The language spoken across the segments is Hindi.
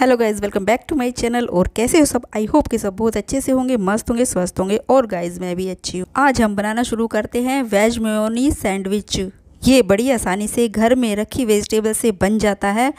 hello guys welcome back to my channel और कैसे हो सब आई होप कि सब बहुत अच्छे से होंगे मस्त होंगे स्वस्थ होंगे और गाइज़ मैं भी अच्छी हूँ आज हम बनाना शुरू करते हैं वेज मेयोनी सैंडविच ये बड़ी आसानी से घर में रखी वेजिटेबल से बन जाता है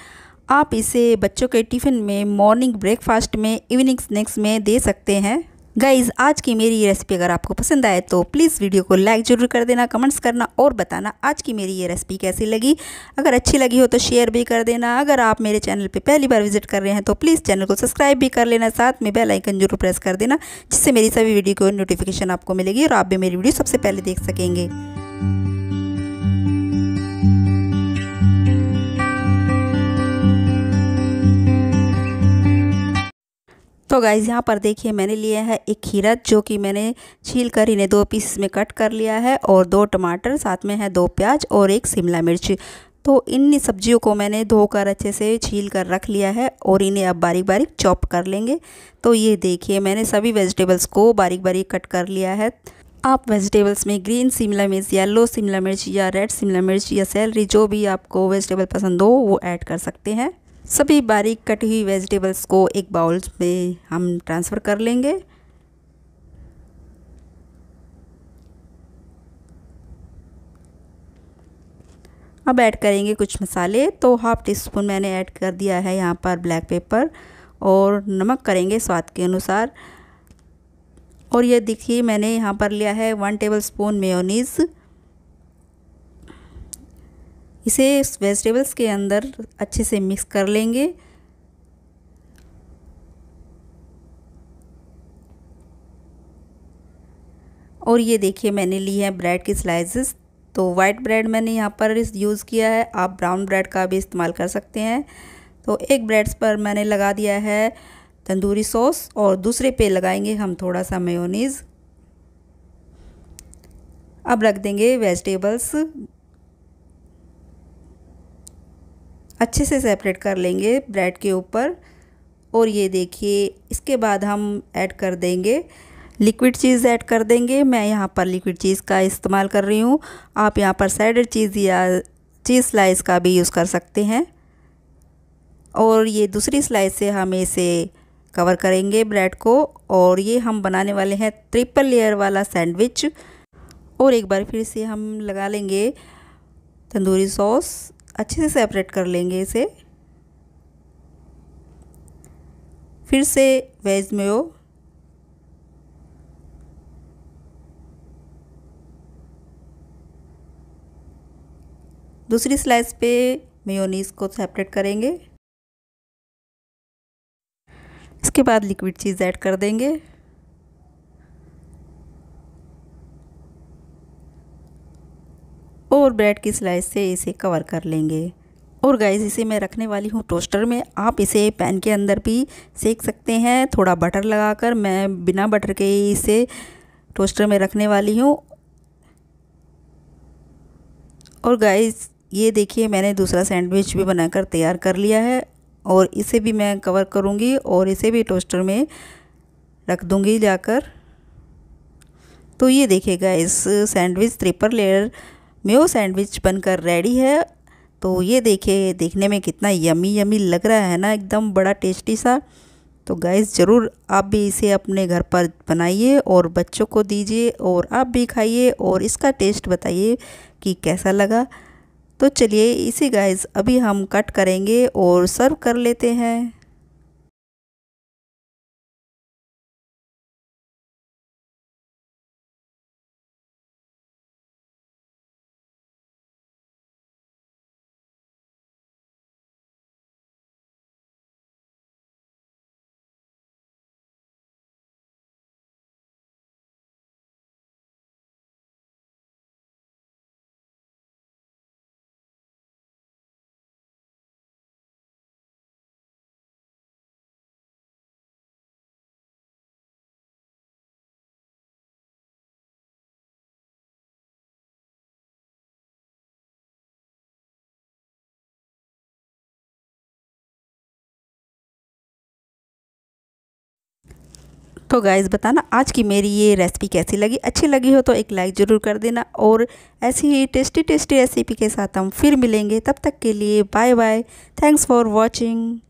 आप इसे बच्चों के टिफ़िन में मॉर्निंग ब्रेकफास्ट में इवनिंग स्नैक्स में दे सकते हैं गाइज़ आज की मेरी ये रेसिपी अगर आपको पसंद आए तो प्लीज़ वीडियो को लाइक ज़रूर कर देना कमेंट्स करना और बताना आज की मेरी ये रेसिपी कैसी लगी अगर अच्छी लगी हो तो शेयर भी कर देना अगर आप मेरे चैनल पे पहली बार विजिट कर रहे हैं तो प्लीज़ चैनल को सब्सक्राइब भी कर लेना साथ में बेल आइकन जरूर प्रेस कर देना जिससे मेरी सभी वीडियो को नोटिफिकेशन आपको मिलेगी और आप भी मेरी वीडियो सबसे पहले देख सकेंगे तो गाइज़ यहाँ पर देखिए मैंने लिया है एक खीरा जो कि मैंने छील कर इन्हें दो पीस में कट कर लिया है और दो टमाटर साथ में है दो प्याज और एक शिमला मिर्च तो इन सब्जियों को मैंने धोकर अच्छे से छील कर रख लिया है और इन्हें अब बारीक बारीक चॉप कर लेंगे तो ये देखिए मैंने सभी वेजिटेबल्स को बारीक बारीक कट कर लिया है आप वेजिटेबल्स में ग्रीन शिमला मिर्च येलो शिमला मिर्च या रेड शिमला मिर्च या सैलरी जो भी आपको वेजिटेबल पसंद हो वो ऐड कर सकते हैं सभी बारीक कटी हुई वेजिटेबल्स को एक बाउल्स में हम ट्रांसफ़र कर लेंगे अब ऐड करेंगे कुछ मसाले तो हाफ़ टी स्पून मैंने ऐड कर दिया है यहाँ पर ब्लैक पेपर और नमक करेंगे स्वाद के अनुसार और ये देखिए मैंने यहाँ पर लिया है वन टेबल स्पून मेयोनीज़ इसे वेजिटेबल्स के अंदर अच्छे से मिक्स कर लेंगे और ये देखिए मैंने ली है ब्रेड की स्लाइसेस तो वाइट ब्रेड मैंने यहाँ पर यूज़ किया है आप ब्राउन ब्रेड का भी इस्तेमाल कर सकते हैं तो एक ब्रेड्स पर मैंने लगा दिया है तंदूरी सॉस और दूसरे पे लगाएंगे हम थोड़ा सा मेयोनीज़ अब रख देंगे वेजिटेबल्स अच्छे से सेपरेट कर लेंगे ब्रेड के ऊपर और ये देखिए इसके बाद हम ऐड कर देंगे लिक्विड चीज़ ऐड कर देंगे मैं यहाँ पर लिक्विड चीज़ का इस्तेमाल कर रही हूँ आप यहाँ पर साइडर चीज़ या चीज़ स्लाइस का भी यूज़ कर सकते हैं और ये दूसरी स्लाइस से हम इसे कवर करेंगे ब्रेड को और ये हम बनाने वाले हैं ट्रिपल लेयर वाला सैंडविच और एक बार फिर से हम लगा लेंगे तंदूरी सॉस अच्छे से सेपरेट कर लेंगे इसे फिर से वेज मेयो दूसरी स्लाइस पे मेयोनीज को सेपरेट करेंगे इसके बाद लिक्विड चीज़ ऐड कर देंगे और ब्रेड की स्लाइस से इसे कवर कर लेंगे और गाइस इसे मैं रखने वाली हूँ टोस्टर में आप इसे पैन के अंदर भी सेक सकते हैं थोड़ा बटर लगाकर मैं बिना बटर के ही इसे टोस्टर में रखने वाली हूँ और गाइस ये देखिए मैंने दूसरा सैंडविच भी बनाकर तैयार कर लिया है और इसे भी मैं कवर करूँगी और इसे भी टोस्टर में रख दूँगी जाकर तो ये देखिए guys sandwich triple layer mayo sandwich बनकर रेडी है तो ये देखे देखने में कितना यमी यमी लग रहा है ना एकदम बड़ा टेस्टी सा तो गैस ज़रूर आप भी इसे अपने घर पर बनाइए और बच्चों को दीजिए और आप भी खाइए और इसका टेस्ट बताइए कि कैसा लगा तो चलिए इसे गैस अभी हम कट करेंगे और सर्व कर लेते हैं तो गाइज़ बताना आज की मेरी ये रेसिपी कैसी लगी अच्छी लगी हो तो एक लाइक ज़रूर कर देना और ऐसी ही टेस्टी टेस्टी रेसिपी के साथ हम फिर मिलेंगे तब तक के लिए bye bye thanks for watching